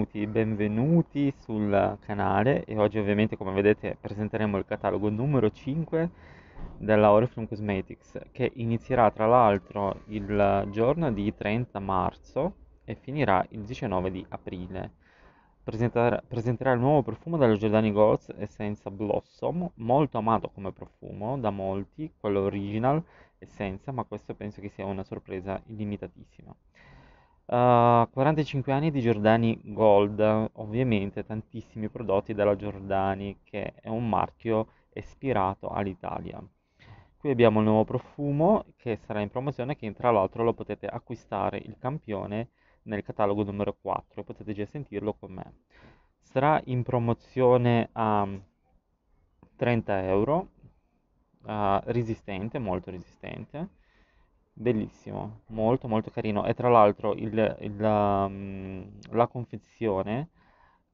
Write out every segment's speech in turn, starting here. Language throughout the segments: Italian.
benvenuti, benvenuti sul canale e oggi ovviamente come vedete presenteremo il catalogo numero 5 della Oriflame Cosmetics che inizierà tra l'altro il giorno di 30 marzo e finirà il 19 di aprile. Presentar- presenterà il nuovo profumo della Giordani Golds Essenza Blossom, molto amato come profumo da molti, quello original Essenza, ma questo penso che sia una sorpresa illimitatissima. Uh, ah, 45 anni di Giordani Gold, ovviamente tantissimi prodotti dalla Giordani che è un marchio ispirato all'Italia. Qui abbiamo il nuovo profumo che sarà in promozione che tra l'altro lo potete acquistare il campione nel catalogo numero 4 potete già sentirlo con me. Sarà in promozione a 30 euro, uh, resistente, molto resistente bellissimo, molto molto carino e tra l'altro il, il, la, um, la confezione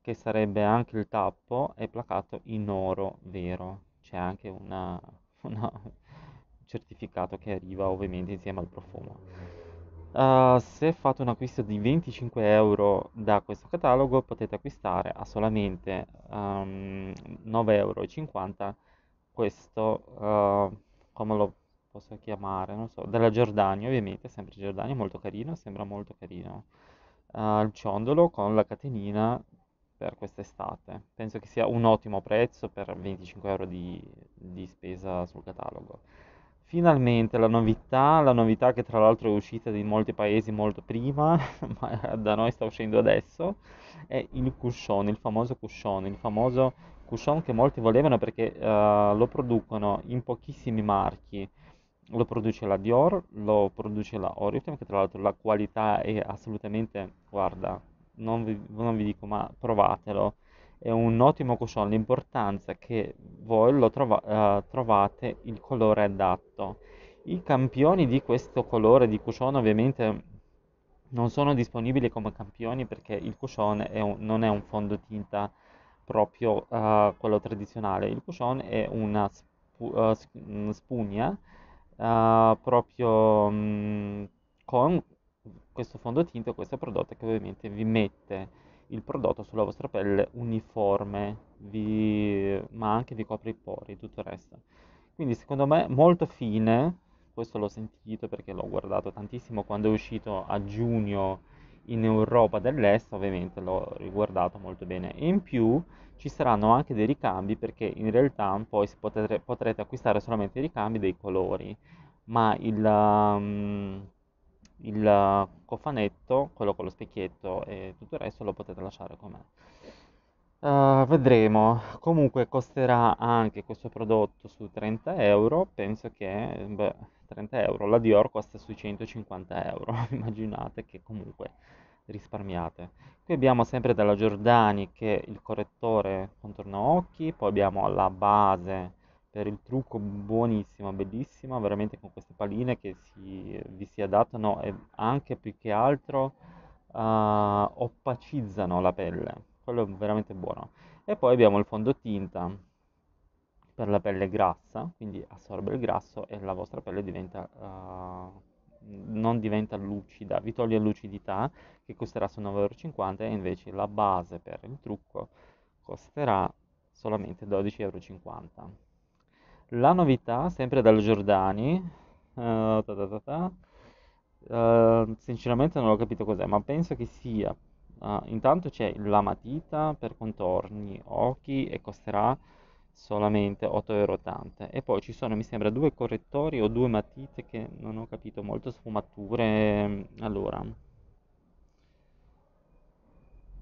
che sarebbe anche il tappo è placato in oro vero, c'è anche una, una certificato che arriva ovviamente insieme al profumo. Uh, se fate un acquisto di 25 euro da questo catalogo potete acquistare a solamente um, 9,50 euro questo uh, come lo possa chiamare, non so, della Giordania ovviamente, sempre Giordania, molto carino, sembra molto carino. Uh, il ciondolo con la catenina per quest'estate. Penso che sia un ottimo prezzo per 25 euro di, di spesa sul catalogo. Finalmente la novità, la novità che tra l'altro è uscita in molti paesi molto prima, ma da noi sta uscendo adesso, è il cushion, il famoso cushion, il famoso cushion che molti volevano perché uh, lo producono in pochissimi marchi lo produce la Dior, lo produce la Oriflame, che tra l'altro la qualità è assolutamente, guarda, non vi, non vi dico ma provatelo, è un ottimo cushion, l'importanza è che voi lo trova, uh, trovate il colore adatto. I campioni di questo colore di cushion ovviamente non sono disponibili come campioni perché il cushion è un, non è un fondotinta proprio uh, quello tradizionale, il cushion è una sp- uh, eh, mm, spugna Ah, proprio mh, mhmm, con questo fondotinta, questo prodotto che ovviamente vi mette il prodotto sulla vostra pelle uniforme, vi, ma anche vi copre i pori, e tutto il resto. Quindi secondo me molto fine, questo l'ho sentito perché l'ho guardato tantissimo quando è uscito a giugno in Europa dell'Est, ovviamente l'ho riguardato molto bene. E in più ci saranno anche dei ricambi perché in realtà poi potete, potrete acquistare solamente i ricambi dei colori ma il, um, il cofanetto quello con lo specchietto e tutto il resto lo potete lasciare com'è Uh, eh, vedremo comunque costerà anche questo prodotto su 30 euro penso che beh, 30 euro la Dior costa sui 150 euro immaginate che comunque risparmiate. Qui abbiamo sempre della Giordani che è il correttore contorno occhi, poi abbiamo la base per il trucco buonissima, bellissima, veramente con queste paline che si, vi si adattano e anche più che altro uh, eh, opacizzano la pelle, quello è veramente buono. E poi abbiamo il fondotinta per la pelle grassa, quindi assorbe il grasso e la vostra pelle diventa... Uh, non diventa lucida, vi toglie lucidità che costerà su 9,50€ e invece la base per il trucco costerà solamente 12,50€. La novità, sempre dal Giordani, uh, ta ta ta uh, sinceramente non ho capito cos'è, ma penso che sia. Uh, intanto c'è la matita per contorni occhi e costerà solamente 8,80 euro e poi ci sono mi sembra due correttori o due matite che non ho capito molto sfumature ehm, allora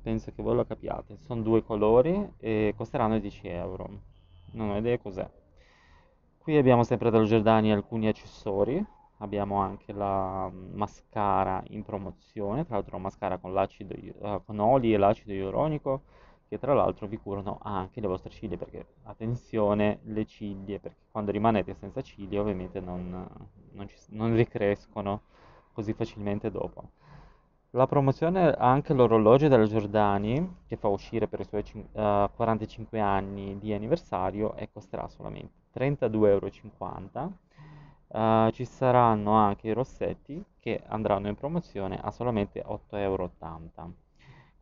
penso che voi lo capiate sono due colori e costeranno 10 euro non ho idea cos'è qui abbiamo sempre dallo Giordani alcuni accessori abbiamo anche la mascara in promozione tra l'altro mascara con, l'acido, eh, con oli e l'acido ionico che tra l'altro vi curano anche le vostre ciglia, perché attenzione, le ciglia, perché quando rimanete senza ciglia ovviamente non, non, ci, non ricrescono così facilmente dopo. La promozione ha anche l'orologio della Giordani, che fa uscire per i suoi uh, eh, 45 anni di anniversario e costerà solamente 32,50 euro. Uh, ci saranno anche i rossetti che andranno in promozione a solamente 8,80 euro.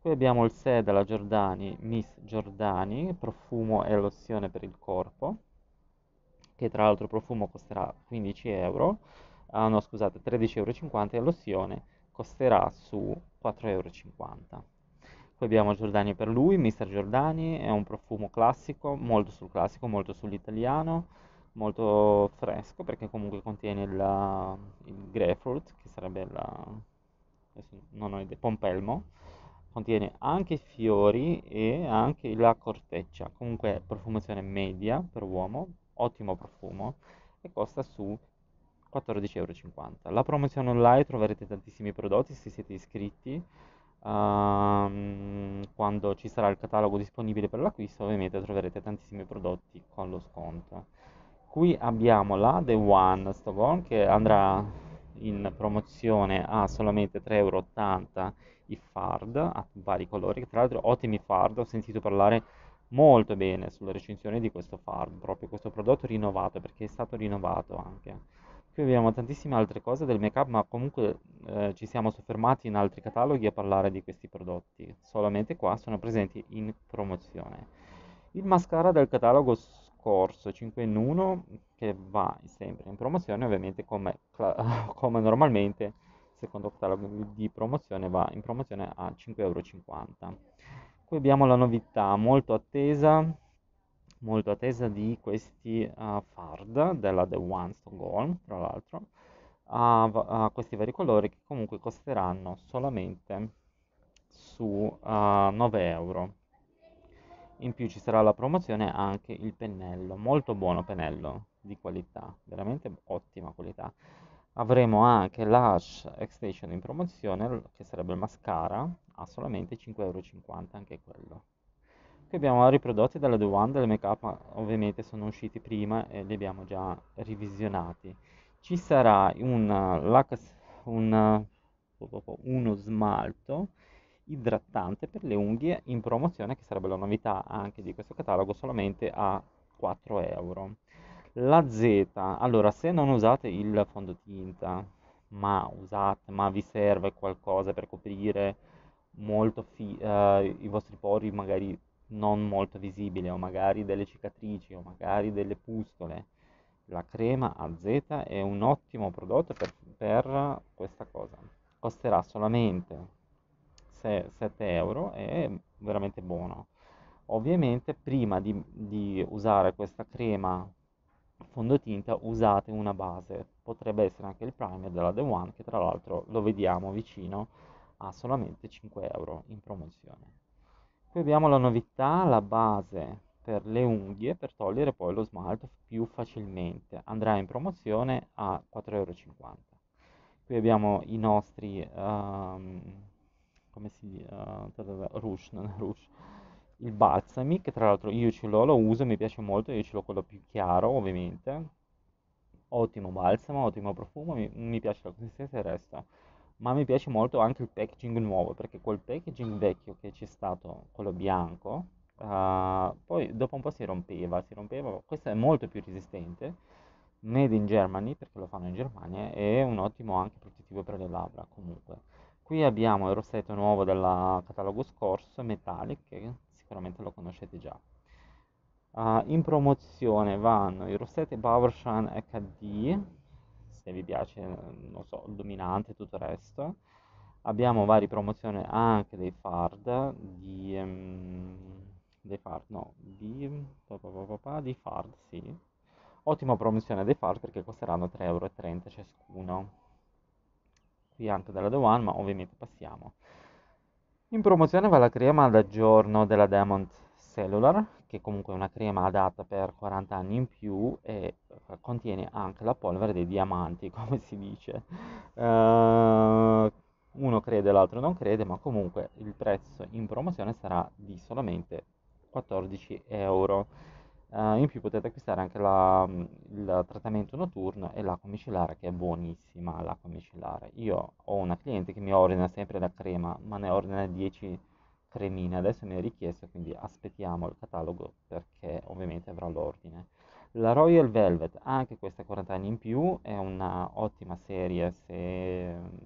Qui abbiamo il sè della Giordani, Miss Giordani, profumo e lozione per il corpo, che tra l'altro profumo costerà 15 euro, ah, no scusate 13,50 euro e lozione costerà su 4,50 euro. Qui abbiamo Giordani per lui, Mr. Giordani, è un profumo classico, molto sul classico, molto sull'italiano, molto fresco perché comunque contiene il, il grapefruit, che sarebbe la... non ho idea, pompelmo contiene anche i fiori e anche la corteccia, comunque profumazione media per uomo, ottimo profumo e costa su 14,50 euro La promozione online troverete tantissimi prodotti se siete iscritti. Um, quando ci sarà il catalogo disponibile per l'acquisto, ovviamente troverete tantissimi prodotti con lo sconto. Qui abbiamo la The One Stockholm che andrà in promozione a solamente 3,80 euro i fard a vari colori, che tra l'altro ottimi fard, ho sentito parlare molto bene sulla recensione di questo fard, proprio questo prodotto rinnovato, perché è stato rinnovato anche. Qui abbiamo tantissime altre cose del make-up, ma comunque eh, ci siamo soffermati in altri cataloghi a parlare di questi prodotti, solamente qua sono presenti in promozione. Il mascara del catalogo scorso 5 in 1, che va sempre in promozione, ovviamente come, come normalmente secondo catalogo di promozione va in promozione a 5,50 euro. Qui abbiamo la novità molto attesa, molto attesa di questi uh, fard della The One Stone Gold, tra l'altro, a, a, questi vari colori che comunque costeranno solamente su uh, eh, 9 euro. In più ci sarà la promozione anche il pennello, molto buono pennello di qualità, veramente ottima qualità avremo anche l'Ash Extension in promozione, che sarebbe il mascara, a solamente 5,50€ anche quello. Qui abbiamo vari prodotti della The One, delle make up ovviamente sono usciti prima e li abbiamo già revisionati. Ci sarà un, eh, un, eh, uno smalto idratante per le unghie in promozione che sarebbe la novità anche di questo catalogo solamente a 4 euro. La Z, allora se non usate il fondotinta, ma, usate, ma vi serve qualcosa per coprire molto fi- eh, i vostri pori magari non molto visibili o magari delle cicatrici o magari delle pustole, la crema AZ è un ottimo prodotto per, per questa cosa. Costerà solamente 6, 7 euro, è veramente buono. Ovviamente prima di, di usare questa crema fondotinta usate una base, potrebbe essere anche il primer della The One che tra l'altro lo vediamo vicino a solamente 5 euro in promozione. Qui abbiamo la novità, la base per le unghie per togliere poi lo smalto più facilmente, andrà in promozione a 4,50 euro. Qui abbiamo i nostri, um, come si dice, uh, rouge, non rouge, il balsami che tra l'altro io ce l'ho, lo uso, mi piace molto, io ce l'ho quello più chiaro ovviamente, ottimo balsamo, ottimo profumo, mi, mi piace la consistenza e il resto, ma mi piace molto anche il packaging nuovo perché quel packaging vecchio che c'è stato, quello bianco, uh, poi dopo un po' si rompeva, si rompeva, questo è molto più resistente, made in Germany perché lo fanno in Germania e è un ottimo anche protettivo per le labbra comunque. Qui abbiamo il rossetto nuovo del catalogo scorso, Metallic, sicuramente lo conoscete già. Uh, in promozione vanno i rossetti Bauerschein HD, se vi piace, non so, il dominante e tutto il resto. Abbiamo varie promozioni anche dei Fard, di, um, dei Fard, no, di, pa, pa, pa, di Fard, sì. Ottima promozione dei Fard perché costeranno 3,30 euro ciascuno. Qui anche della The One, ma ovviamente passiamo. In promozione va la crema da giorno della Diamond Cellular, che comunque è una crema adatta per 40 anni in più e eh, contiene anche la polvere dei diamanti, come si dice. Uh, uno crede, l'altro non crede, ma comunque il prezzo in promozione sarà di solamente 14 euro. Uh, in più potete acquistare anche la, mm, il trattamento notturno e l'acqua micellare che è buonissima l'acqua micellare. Io ho una cliente che mi ordina sempre la crema, ma ne ordina 10 cremine. Adesso mi è richiesto, quindi aspettiamo il catalogo perché ovviamente avrà l'ordine. La Royal Velvet, anche questa 40 anni in più, è un'ottima serie se mm,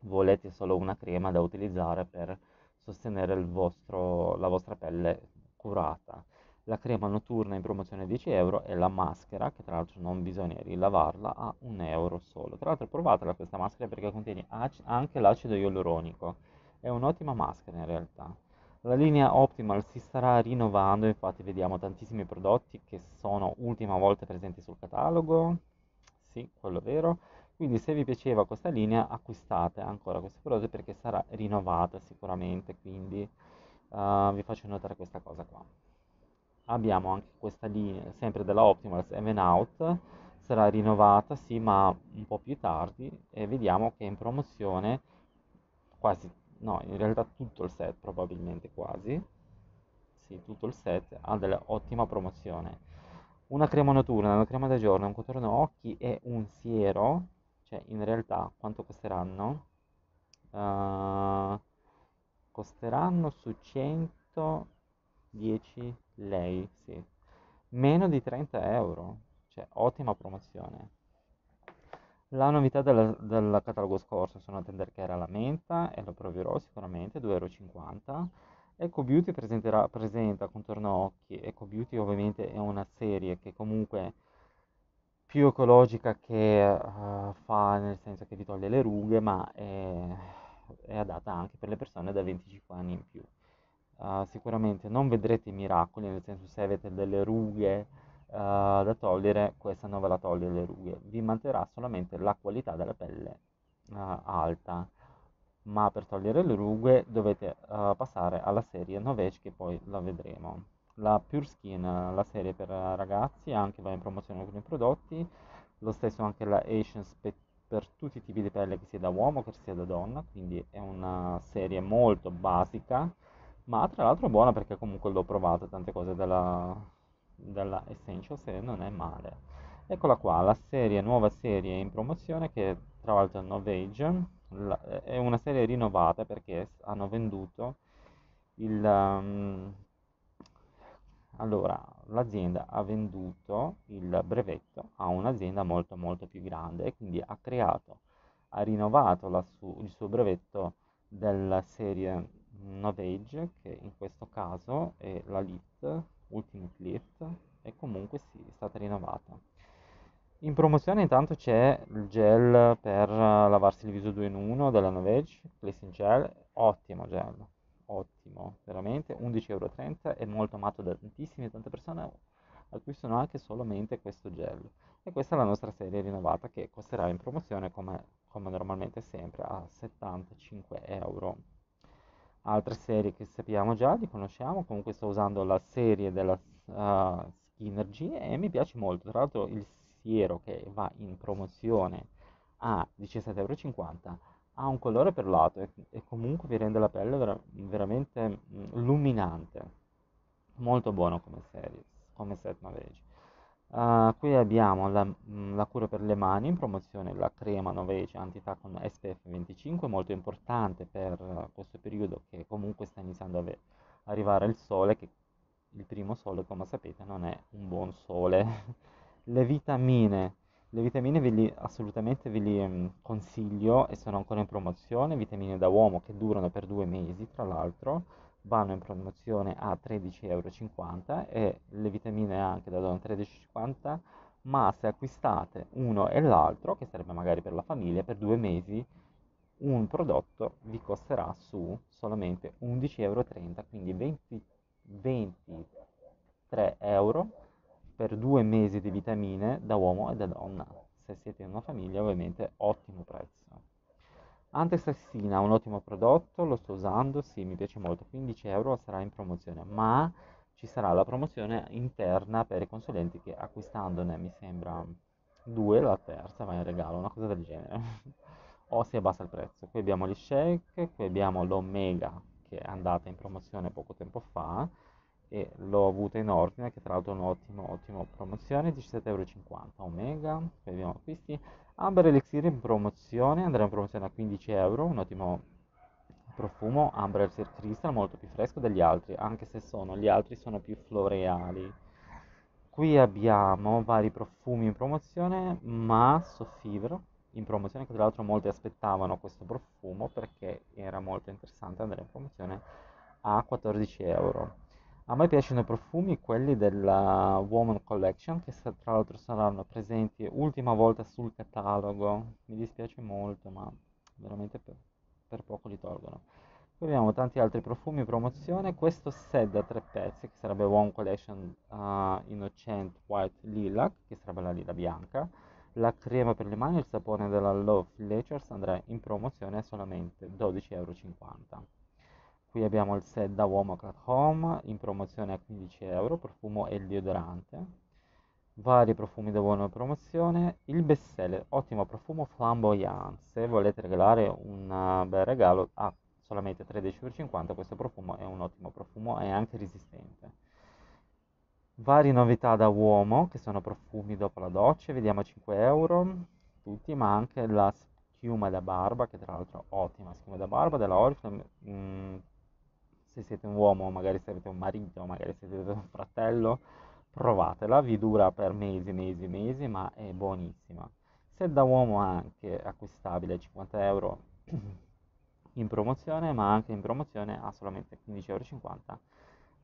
volete solo una crema da utilizzare per sostenere vostro, la vostra pelle curata la crema notturna in promozione a 10 euro e la maschera, che tra l'altro non bisogna rilavarla, a 1 euro solo. Tra l'altro provatela questa maschera perché contiene ac- anche l'acido ialuronico, è un'ottima maschera in realtà. La linea Optimal si starà rinnovando, infatti vediamo tantissimi prodotti che sono ultima volta presenti sul catalogo, sì, quello vero. Quindi se vi piaceva questa linea acquistate ancora questi prodotti perché sarà rinnovata sicuramente, quindi uh, vi faccio notare questa cosa qua abbiamo anche questa linea, sempre della Optimals 7 Out, sarà rinnovata sì ma un po' più tardi e vediamo che è in promozione quasi, no in realtà tutto il set probabilmente quasi, sì tutto il set ha dell'ottima promozione. Una crema notturna, una crema da giorno, un contorno occhi e un siero, cioè in realtà quanto costeranno? Uh, costeranno su 100 10 lei, sì. Meno di 30 euro, cioè ottima promozione. La novità del, del catalogo scorso sono a tender care alla menta e lo proverò sicuramente, 2,50 euro. Eco Beauty presenta contorno occhi, Eco Beauty ovviamente è una serie che comunque più ecologica che uh, fa nel senso che vi toglie le rughe, ma è, è adatta anche per le persone da 25 anni in più uh, sicuramente non vedrete i miracoli, nel senso se avete delle rughe uh, da togliere, questa non ve la toglie le rughe, vi manterrà solamente la qualità della pelle uh, alta, ma per togliere le rughe dovete passare alla serie Novage che poi la vedremo. La Pure Skin, la serie per ragazzi, anche va in promozione con i prodotti, lo stesso anche la Asian Spectacle per tutti i tipi di pelle che sia da uomo che sia da donna, quindi è una serie molto basica ma tra l'altro buona perché comunque l'ho provata, tante cose della, della Essentials e non è male. Eccola qua, la serie, nuova serie in promozione che tra l'altro è Novage, è una serie rinnovata perché hanno venduto il... Um, allora, l'azienda ha venduto il brevetto a un'azienda molto molto più grande e quindi ha creato, ha rinnovato su, il suo brevetto della serie Novage che in questo caso è la Lift, Ultimate Lift e comunque sì, è stata rinnovata. In promozione intanto c'è il gel per lavarsi il viso 2 in 1 della Novage, Placing Gel, ottimo gel, ottimo, veramente 11,30€ è molto amato da tantissime, tante persone acquistano anche solamente questo gel. E questa è la nostra serie rinnovata che costerà in promozione come, come normalmente sempre a 75 euro altre serie che sappiamo già, li conosciamo, comunque sto usando la serie della uh, eh, Synergy e mi piace molto, tra l'altro il siero che va in promozione a 17,50€ ha un colore perlato e, e comunque vi rende la pelle vera, veramente mh, mm, luminante, molto buono come serie, come set Maverick. Uh, qui abbiamo la, mm, la, cura per le mani, in promozione la crema 9C antità con SPF 25, molto importante per questo periodo che comunque sta iniziando ad arrivare il sole, che il primo sole come sapete non è un buon sole. le vitamine, le vitamine ve li, assolutamente ve li mh, mm, consiglio e sono ancora in promozione, vitamine da uomo che durano per due mesi tra l'altro vanno in promozione a 13,50 euro e le vitamine anche da Don 13,50 ma se acquistate uno e l'altro, che sarebbe magari per la famiglia, per due mesi un prodotto vi costerà su solamente 11,30 euro, quindi 20, 23 euro per due mesi di vitamine da uomo e da donna. Se siete in una famiglia ovviamente ottimo prezzo. Antestassina è un ottimo prodotto, lo sto usando, sì, mi piace molto, 15 euro sarà in promozione, ma ci sarà la promozione interna per i consulenti che acquistandone, mi sembra, due, la terza va in regalo, una cosa del genere, o si abbassa il prezzo. Qui abbiamo gli shake, qui abbiamo l'Omega che è andata in promozione poco tempo fa, e l'ho avuta in ordine che tra l'altro è un'ottima promozione 17,50€ Omega che abbiamo Amber Elixir in promozione andrà in promozione a 15 euro un ottimo profumo Amber Elixir Crystal molto più fresco degli altri anche se sono gli altri sono più floreali qui abbiamo vari profumi in promozione ma Sofivre in promozione che tra l'altro molti aspettavano questo profumo perché era molto interessante andare in promozione a 14 euro a me piacciono i profumi, quelli della Woman Collection, che tra l'altro saranno presenti ultima volta sul catalogo. Mi dispiace molto, ma veramente per, per poco li tolgono. Poi abbiamo tanti altri profumi in promozione. Questo set da tre pezzi, che sarebbe Woman Collection uh, Innocent White Lilac, che sarebbe la lila bianca. La crema per le mani e il sapone della Love Lectures andrà in promozione a solamente 12,50€. Qui abbiamo il set da uomo Clat Home in promozione a 15 euro, profumo e il deodorante. Vari profumi da uomo promozione. Il best seller, ottimo profumo Flamboyant. Se volete regalare un eh, bel regalo a solamente 13,50 questo profumo è un ottimo profumo e anche resistente. Vari novità da uomo che sono profumi dopo la doccia, vediamo a 5 euro tutti, ma anche la schiuma da barba, che tra l'altro ottima schiuma da barba della Oriflame, mh, mm, se siete un uomo, magari se avete un marito, magari se avete un fratello, provatela, vi dura per mesi, mesi, mesi, ma è buonissima. Se da uomo anche acquistabile 50 euro in promozione, ma anche in promozione a solamente 15,50 euro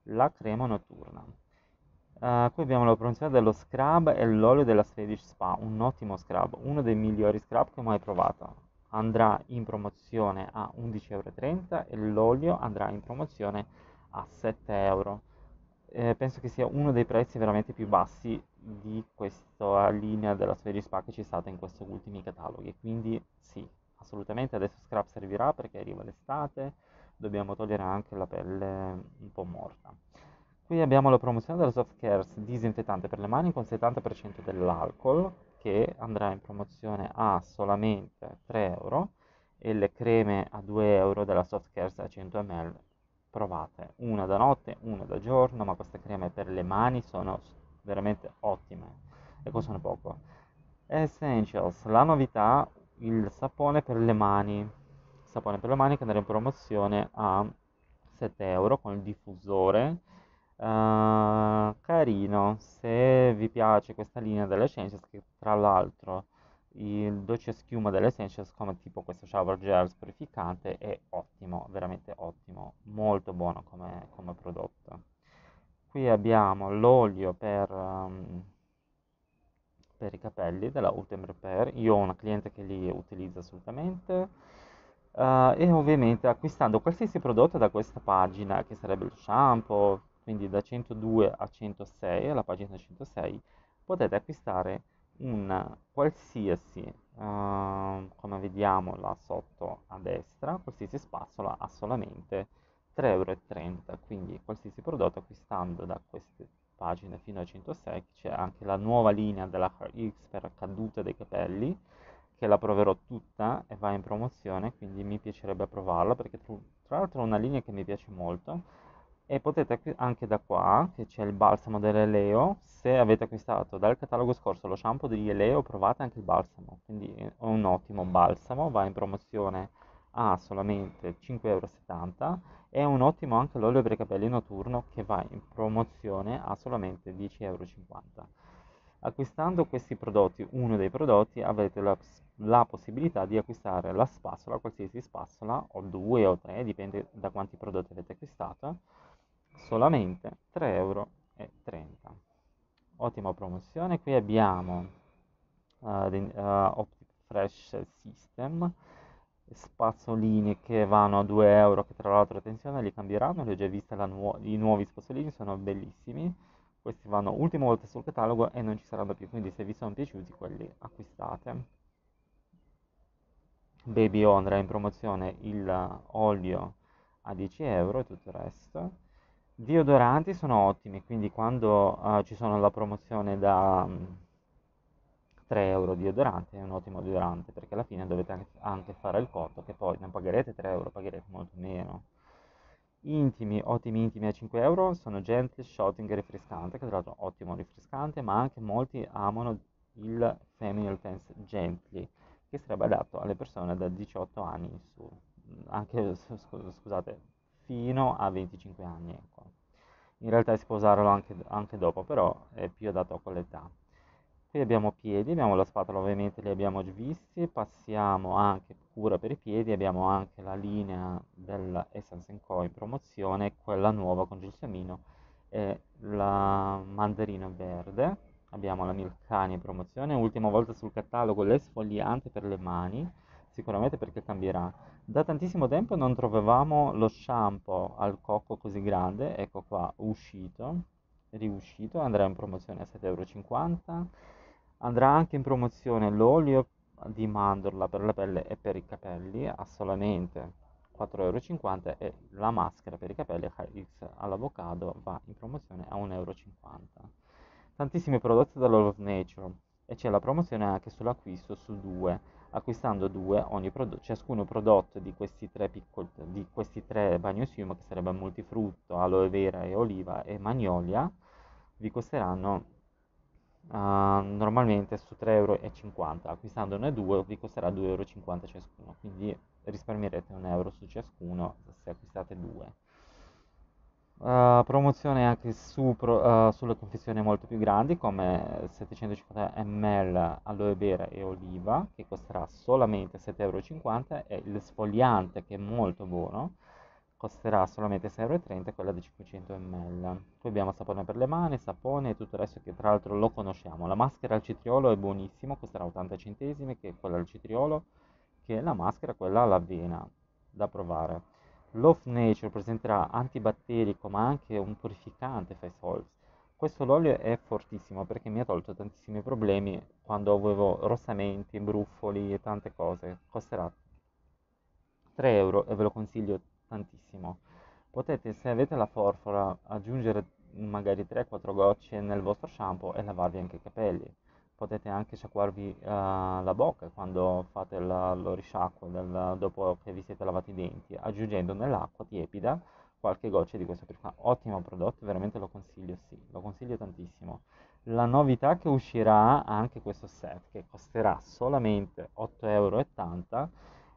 la crema notturna. Uh, qui abbiamo la promozione dello scrub e l'olio della Swedish Spa, un ottimo scrub, uno dei migliori scrub che ho mai provato andrà in promozione a 11,30 euro e l'olio andrà in promozione a 7 euro. Eh, penso che sia uno dei prezzi veramente più bassi di questa linea della Sferi Spa che c'è stata in questi ultimi cataloghi. Quindi sì, assolutamente adesso scrap servirà perché arriva l'estate, dobbiamo togliere anche la pelle un po' morta. Qui abbiamo la promozione della Soft Cares disinfettante per le mani con 70% dell'alcol che andrà in promozione a solamente 3 euro e le creme a 2 euro della soft care da 100 ml provate una da notte una da giorno ma queste creme per le mani sono veramente ottime e costano poco essentials la novità il sapone per le mani sapone per le mani che andrà in promozione a 7 euro con il diffusore Uh, carino, se vi piace questa linea delle Essentials, che tra l'altro il dolce schiuma delle Essentials, come tipo questo shower gel purificante, è ottimo, veramente ottimo, molto buono come, come prodotto. Qui abbiamo l'olio per, um, per, i capelli della Ultimate Repair, io ho una cliente che li utilizza assolutamente. Uh, e ovviamente acquistando qualsiasi prodotto da questa pagina, che sarebbe il shampoo, quindi da 102 a 106, alla pagina 106, potete acquistare un qualsiasi, eh, come vediamo là sotto a destra, qualsiasi spazzola a solamente 3,30 euro, quindi qualsiasi prodotto acquistando da queste pagine fino a 106, c'è anche la nuova linea della X per caduta dei capelli, che la proverò tutta e va in promozione, quindi mi piacerebbe provarla perché tra l'altro è una linea che mi piace molto e potete anche da qua che c'è il balsamo dell'Eleo se avete acquistato dal catalogo scorso lo shampoo degli Eleo provate anche il balsamo quindi è un ottimo balsamo va in promozione a solamente 5,70 5,70€ è un ottimo anche l'olio per i capelli notturno che va in promozione a solamente 10,50 euro acquistando questi prodotti uno dei prodotti avete la, la possibilità di acquistare la spazzola qualsiasi spazzola o due o tre dipende da quanti prodotti avete acquistato solamente 3,30 euro. Ottima promozione, qui abbiamo uh, uh, Optic Fresh System, spazzolini che vanno a 2 euro, che tra l'altro attenzione li cambieranno, li ho già visti, nuo- i nuovi spazzolini sono bellissimi, questi vanno ultima volta sul catalogo e non ci saranno più, quindi se vi sono piaciuti quelli acquistate. Baby Ondra in promozione il olio a 10 euro e tutto il resto Deodoranti sono ottimi, quindi quando uh, ci sono la promozione da um, mm, 3 euro deodorante è un ottimo deodorante perché alla fine dovete anche fare il cotto che poi non pagherete 3 euro, pagherete molto meno. Intimi, ottimi intimi a 5 euro sono gentle, shotting rifrescante, che tra l'altro ottimo rifrescante, ma anche molti amano il Feminine Fence gently, che sarebbe adatto alle persone da 18 anni in su. Anche, scusate, fino a 25 anni. Ecco. In realtà si può usarlo anche, anche dopo, però è più adatto a quell'età. Qui abbiamo piedi, abbiamo la spatola, ovviamente li abbiamo già visti, passiamo anche cura per i piedi, abbiamo anche la linea dell'Essence Co in promozione, quella nuova con gelsomino e la mandarina verde, abbiamo la Milcani in promozione, ultima volta sul catalogo l'esfoliante per le mani, sicuramente perché cambierà da tantissimo tempo non trovavamo lo shampoo al cocco così grande, ecco qua, uscito, riuscito, andrà in promozione a 7,50 euro. Andrà anche in promozione l'olio di mandorla per la pelle e per i capelli a solamente 4,50 euro e la maschera per i capelli HX all'avocado va in promozione a 1,50 euro. Tantissimi prodotti da Love Nature e c'è la promozione anche sull'acquisto su due acquistando due prodo- ciascuno prodotto di questi tre, piccol- di questi tre bagnosium, che sarebbe multifrutto, aloe vera e oliva e magnolia, vi costeranno uh, normalmente su 3,50 euro, acquistandone due vi costerà 2,50 euro ciascuno, quindi risparmierete un euro su ciascuno se acquistate due. Uh, promozione anche su, uh, sulle confezioni molto più grandi come 750 ml aloe vera e oliva che costerà solamente 7,50 euro e il sfogliante che è molto buono costerà solamente 6,30 euro quella di 500 ml poi abbiamo sapone per le mani, sapone e tutto il resto che tra l'altro lo conosciamo la maschera al citriolo è buonissima costerà 80 centesimi che è quella al citriolo che è la maschera quella all'avena da provare Love Nature presenterà antibatterico ma anche un purificante face i Questo olio è fortissimo perché mi ha tolto tantissimi problemi quando avevo rossamenti, brufoli e tante cose. Costerà 3 euro e ve lo consiglio tantissimo. Potete, se avete la forfora, aggiungere magari 3-4 gocce nel vostro shampoo e lavarvi anche i capelli potete anche sciacquarvi eh, la bocca quando fate la, lo risciacquo del, dopo che vi siete lavati i denti, aggiungendo nell'acqua tiepida qualche goccia di questo perfumo. Ottimo prodotto, veramente lo consiglio, sì, lo consiglio tantissimo. La novità che uscirà anche questo set, che costerà solamente 8,80 euro,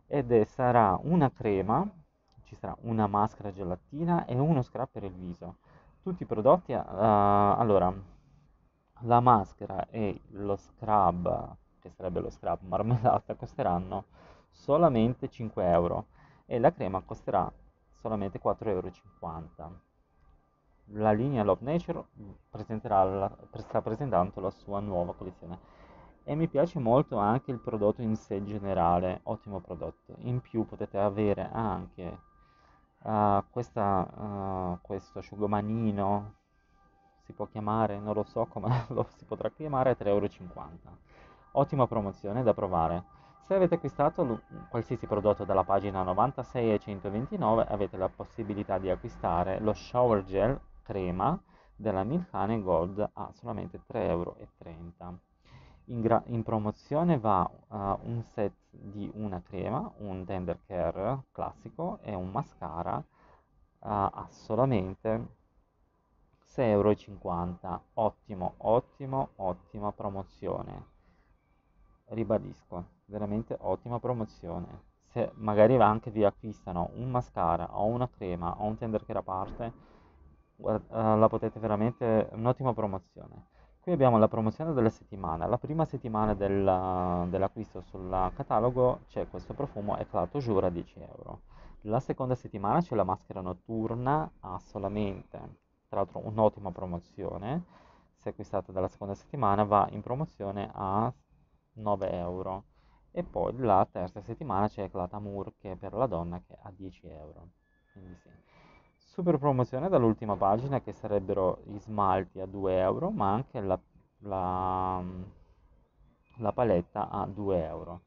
ed è, sarà una crema, ci sarà una maschera gelatina e uno scrub per il viso. Tutti i prodotti, uh, allora, la maschera e lo scrub, che sarebbe lo scrub marmellata, costeranno solamente 5 euro e la crema costerà solamente 4,50 euro. La linea Love Nature la, sta presentando la sua nuova collezione e mi piace molto anche il prodotto in sé generale, ottimo prodotto. In più potete avere anche uh, questa, uh, questo asciugomanino si può chiamare, non lo so come lo si potrà chiamare, 3,50 euro. Ottima promozione da provare. Se avete acquistato qualsiasi prodotto dalla pagina 96 e 129 avete la possibilità di acquistare lo shower gel crema della Milkane Gold a solamente 3,30 euro. In, gra- in, promozione va uh, un set di una crema, un tender care classico e un mascara uh, a solamente 6,50€. Ottimo, ottimo, ottima promozione. Ribadisco, veramente ottima promozione. Se magari anche vi acquistano un mascara o una crema o un tender che da parte, eh, la potete veramente un'ottima promozione. Qui abbiamo la promozione della settimana. La prima settimana del, dell'acquisto sul catalogo c'è questo profumo Eclato Giura a 10 euro. La seconda settimana c'è la maschera notturna a solamente tra l'altro un'ottima promozione, se acquistate dalla seconda settimana va in promozione a 9 euro e poi la terza settimana c'è la Tamur che è per la donna che a 10 euro. Quindi sì. Super promozione dall'ultima pagina che sarebbero gli smalti a 2 euro ma anche la, la, la paletta a 2 euro.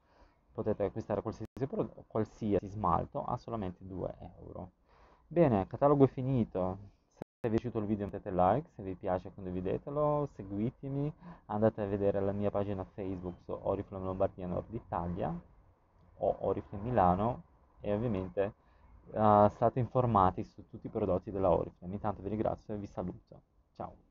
Potete acquistare qualsiasi, qualsiasi smalto a solamente 2 euro. Bene, catalogo è finito se vi è piaciuto il video mettete like, se vi piace condividetelo, seguitemi, andate a vedere la mia pagina Facebook su Oriflame Lombardia Nord Italia o Oriflame Milano e ovviamente uh, state informati su tutti i prodotti della Oriflame. Intanto vi ringrazio e vi saluto. Ciao!